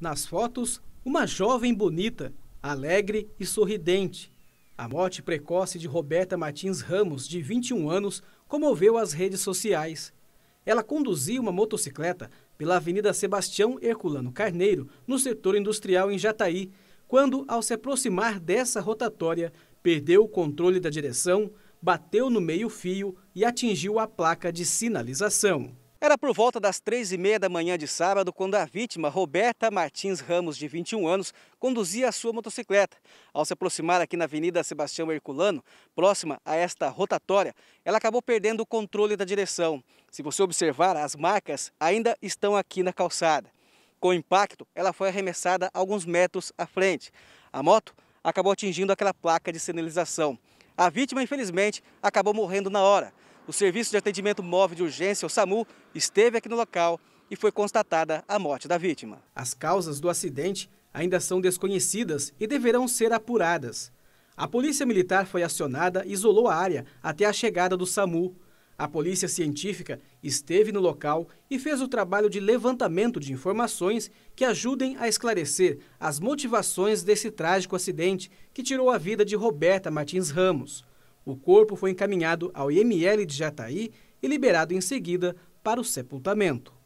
Nas fotos, uma jovem bonita, alegre e sorridente. A morte precoce de Roberta Martins Ramos, de 21 anos, comoveu as redes sociais. Ela conduzia uma motocicleta pela Avenida Sebastião Herculano Carneiro, no setor industrial em Jataí, quando, ao se aproximar dessa rotatória, perdeu o controle da direção, bateu no meio-fio e atingiu a placa de sinalização. Era por volta das três e meia da manhã de sábado quando a vítima, Roberta Martins Ramos, de 21 anos, conduzia a sua motocicleta. Ao se aproximar aqui na Avenida Sebastião Herculano, próxima a esta rotatória, ela acabou perdendo o controle da direção. Se você observar, as marcas ainda estão aqui na calçada. Com o impacto, ela foi arremessada alguns metros à frente. A moto acabou atingindo aquela placa de sinalização. A vítima, infelizmente, acabou morrendo na hora. O Serviço de Atendimento Móvel de Urgência, o SAMU, esteve aqui no local e foi constatada a morte da vítima. As causas do acidente ainda são desconhecidas e deverão ser apuradas. A Polícia Militar foi acionada e isolou a área até a chegada do SAMU. A Polícia Científica esteve no local e fez o trabalho de levantamento de informações que ajudem a esclarecer as motivações desse trágico acidente que tirou a vida de Roberta Martins Ramos. O corpo foi encaminhado ao IML de Jataí e liberado em seguida para o sepultamento.